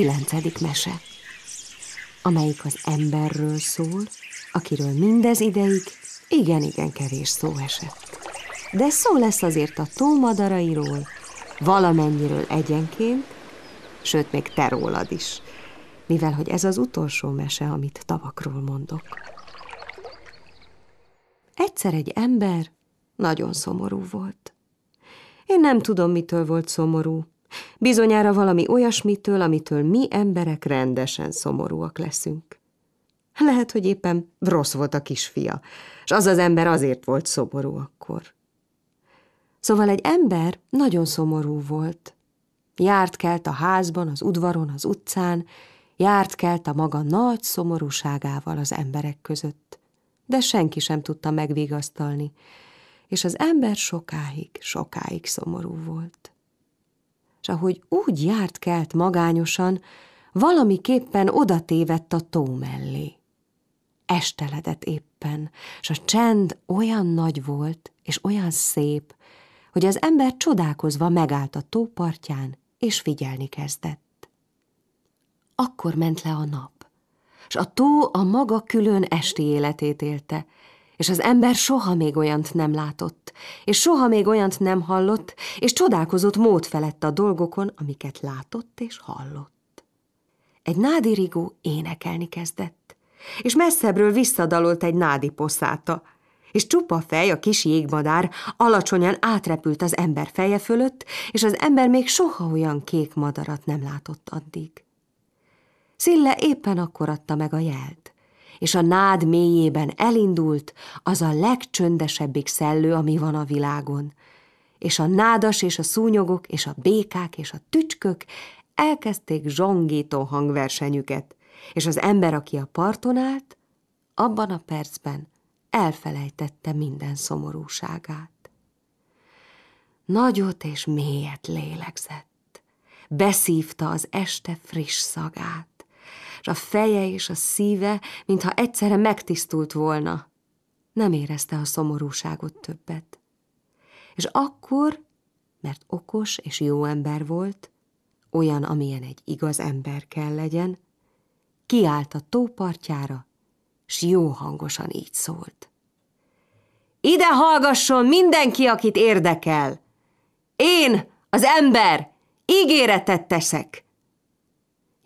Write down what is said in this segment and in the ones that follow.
Kilencedik mese, amelyik az emberről szól, akiről mindez ideig igen-igen kevés szó esett. De szó lesz azért a madarairól, valamennyiről egyenként, sőt még te rólad is, mivel hogy ez az utolsó mese, amit tavakról mondok. Egyszer egy ember nagyon szomorú volt. Én nem tudom, mitől volt szomorú, Bizonyára valami olyasmitől, amitől mi emberek rendesen szomorúak leszünk. Lehet, hogy éppen rossz volt a kisfia, és az az ember azért volt szomorú akkor. Szóval egy ember nagyon szomorú volt. Járt kelt a házban, az udvaron, az utcán, járt kelt a maga nagy szomorúságával az emberek között. De senki sem tudta megvigasztalni, és az ember sokáig, sokáig szomorú volt s ahogy úgy járt kelt magányosan, valamiképpen odatévett a tó mellé. Esteledett éppen, és a csend olyan nagy volt, és olyan szép, hogy az ember csodálkozva megállt a tópartján, és figyelni kezdett. Akkor ment le a nap, és a tó a maga külön esti életét élte, és az ember soha még olyant nem látott, és soha még olyant nem hallott, és csodálkozott mód felett a dolgokon, amiket látott és hallott. Egy nádirigó énekelni kezdett, és messzebbről visszadalolt egy nádi poszáta, és csupa fej a kis jégmadár alacsonyan átrepült az ember feje fölött, és az ember még soha olyan kék madarat nem látott addig. Szille éppen akkor adta meg a jelt, és a nád mélyében elindult az a legcsöndesebbik szellő, ami van a világon. És a nádas és a szúnyogok és a békák és a tücskök elkezdték zsongító hangversenyüket, és az ember, aki a parton állt, abban a percben elfelejtette minden szomorúságát. Nagyot és mélyet lélegzett, beszívta az este friss szagát, és a feje és a szíve, mintha egyszerre megtisztult volna. Nem érezte a szomorúságot többet. És akkor, mert okos és jó ember volt, olyan, amilyen egy igaz ember kell legyen, kiállt a tópartjára, s jó hangosan így szólt. Ide hallgasson mindenki, akit érdekel! Én, az ember, ígéretet teszek!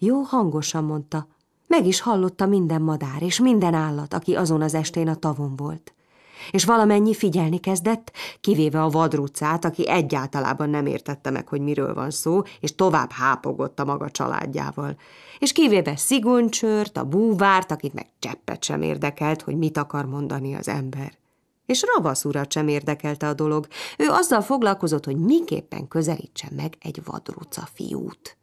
Jó hangosan mondta. Meg is hallotta minden madár és minden állat, aki azon az estén a tavon volt. És valamennyi figyelni kezdett, kivéve a vadrucát, aki egyáltalában nem értette meg, hogy miről van szó, és tovább hápogott a maga családjával. És kivéve sziguncsört, a búvárt, akit meg cseppet sem érdekelt, hogy mit akar mondani az ember és ravasz urat sem érdekelte a dolog. Ő azzal foglalkozott, hogy miképpen közelítse meg egy vadruca fiút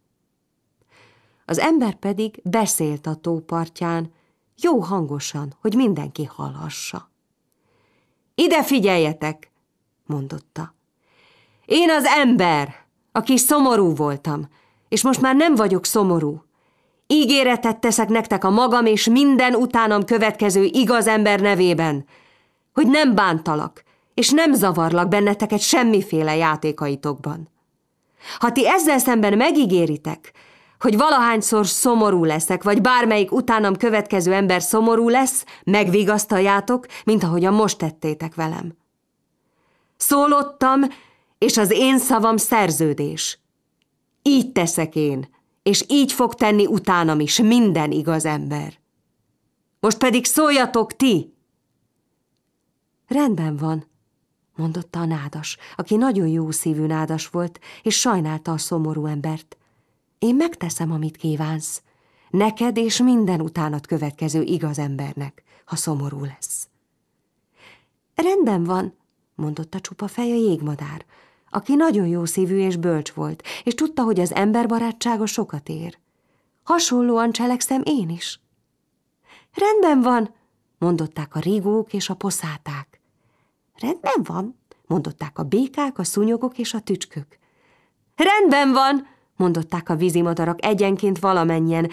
az ember pedig beszélt a tópartján, jó hangosan, hogy mindenki hallhassa. Ide figyeljetek, mondotta. Én az ember, aki szomorú voltam, és most már nem vagyok szomorú. Ígéretet teszek nektek a magam és minden utánam következő igaz ember nevében, hogy nem bántalak, és nem zavarlak benneteket semmiféle játékaitokban. Ha ti ezzel szemben megígéritek, hogy valahányszor szomorú leszek, vagy bármelyik utánam következő ember szomorú lesz, megvigasztaljátok, mint ahogyan most tettétek velem. Szólottam, és az én szavam szerződés. Így teszek én, és így fog tenni utánam is minden igaz ember. Most pedig szóljatok ti! Rendben van, mondotta a nádas, aki nagyon jó szívű nádas volt, és sajnálta a szomorú embert. Én megteszem, amit kívánsz. Neked és minden utánat következő igaz embernek, ha szomorú lesz. Rendben van, mondotta csupa feje jégmadár, aki nagyon jó szívű és bölcs volt, és tudta, hogy az emberbarátsága sokat ér. Hasonlóan cselekszem én is. Rendben van, mondották a rigók és a poszáták. Rendben van, mondották a békák, a szúnyogok és a tücskök. Rendben van, mondották a vízimadarak egyenként valamennyien.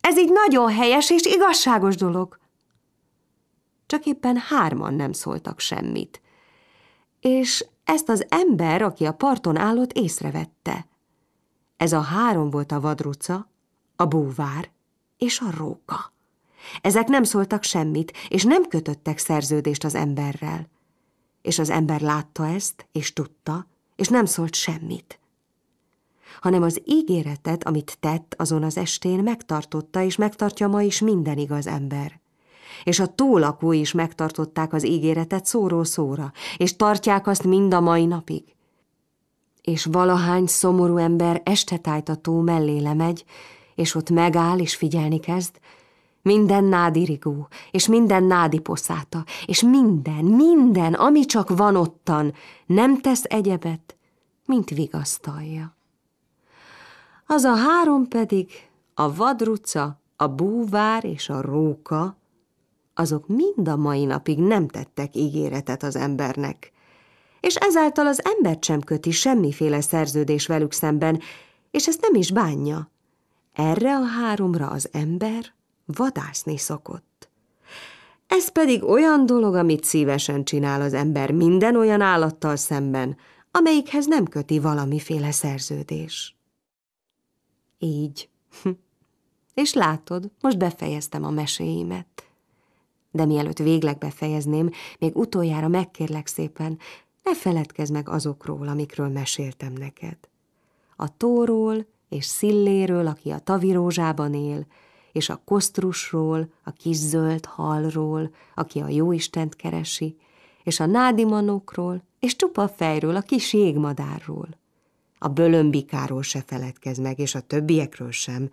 Ez így nagyon helyes és igazságos dolog. Csak éppen hárman nem szóltak semmit. És ezt az ember, aki a parton állott, észrevette. Ez a három volt a vadruca, a búvár és a róka. Ezek nem szóltak semmit, és nem kötöttek szerződést az emberrel. És az ember látta ezt, és tudta, és nem szólt semmit hanem az ígéretet, amit tett azon az estén, megtartotta és megtartja ma is minden igaz ember. És a tólakói is megtartották az ígéretet szóról szóra, és tartják azt mind a mai napig. És valahány szomorú ember estetájtató mellé lemegy, és ott megáll és figyelni kezd, minden nádi rigó, és minden nádi poszáta, és minden, minden, ami csak van ottan, nem tesz egyebet, mint vigasztalja. Az a három pedig, a vadruca, a búvár és a róka, azok mind a mai napig nem tettek ígéretet az embernek, és ezáltal az ember sem köti semmiféle szerződés velük szemben, és ezt nem is bánja. Erre a háromra az ember vadászni szokott. Ez pedig olyan dolog, amit szívesen csinál az ember minden olyan állattal szemben, amelyikhez nem köti valamiféle szerződés. Így. És látod, most befejeztem a meséimet. De mielőtt végleg befejezném, még utoljára megkérlek szépen, ne feledkezz meg azokról, amikről meséltem neked. A tóról és szilléről, aki a tavirózsában él, és a kosztrusról, a kis zöld halról, aki a jóistent keresi, és a nádimanokról, és csupa fejről, a kis jégmadárról. A bölömbikáról se feledkez meg, és a többiekről sem,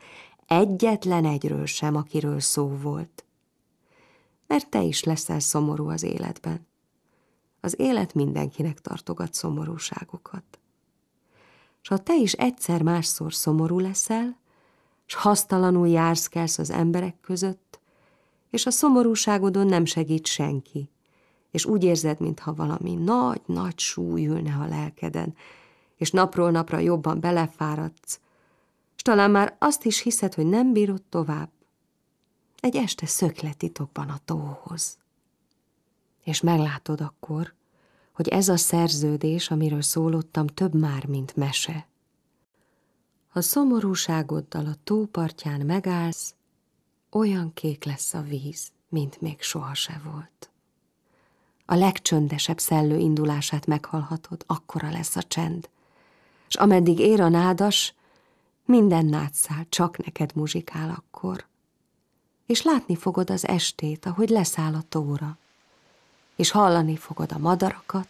egyetlen egyről sem, akiről szó volt. Mert te is leszel szomorú az életben. Az élet mindenkinek tartogat szomorúságokat. S ha te is egyszer-másszor szomorú leszel, s hasztalanul jársz-kelsz az emberek között, és a szomorúságodon nem segít senki, és úgy érzed, mintha valami nagy-nagy súly ülne a lelkeden, és napról napra jobban belefáradsz, s talán már azt is hiszed, hogy nem bírod tovább. Egy este szöklet titokban a tóhoz. És meglátod akkor, hogy ez a szerződés, amiről szólottam, több már, mint mese. A szomorúságoddal a tópartján megállsz, olyan kék lesz a víz, mint még sohasem volt. A legcsöndesebb szellő indulását meghallhatod, akkora lesz a csend, és ameddig ér a nádas, minden nátszál csak neked muzsikál akkor. És látni fogod az estét, ahogy leszáll a tóra, és hallani fogod a madarakat,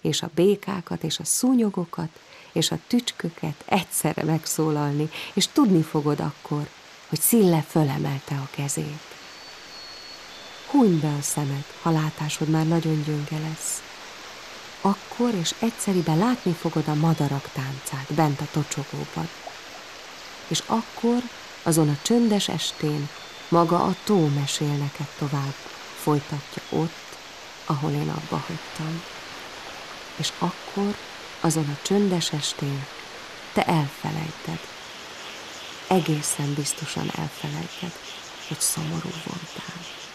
és a békákat, és a szúnyogokat, és a tücsköket egyszerre megszólalni, és tudni fogod akkor, hogy Szille fölemelte a kezét. Hunyd be a szemed, ha látásod már nagyon gyönge lesz, akkor és egyszeriben látni fogod a madarak táncát bent a tocsogóban. És akkor, azon a csöndes estén, maga a tó mesél neked tovább, folytatja ott, ahol én abba hagytam. És akkor, azon a csöndes estén, te elfelejted. Egészen biztosan elfelejted, hogy szomorú voltál.